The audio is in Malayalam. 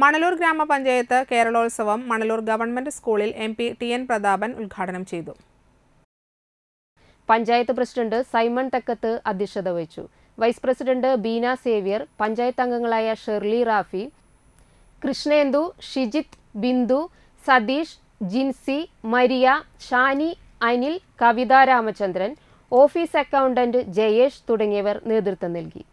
മണലൂർ ഗ്രാമപഞ്ചായത്ത് കേരളോത്സവം മണലൂർ ഗവൺമെന്റ് സ്കൂളിൽ M P T N Prathapan ഉദ്ഘാടനം ചെയ്തു പഞ്ചായത്ത് പ്രസിഡന്റ് സൈമൺ തക്കത്ത് അധ്യക്ഷത വഹിച്ചു vice president Beena Xavier panchayat അംഗങ്ങളായ Shirley Rafi Krishnendu Shijith Bindu Satheesh Jincy Maria Shani Anil Kavitha Ramachandran office accountant Jayesh തുടങ്ങിയവർ നേതൃത്വം നൽകി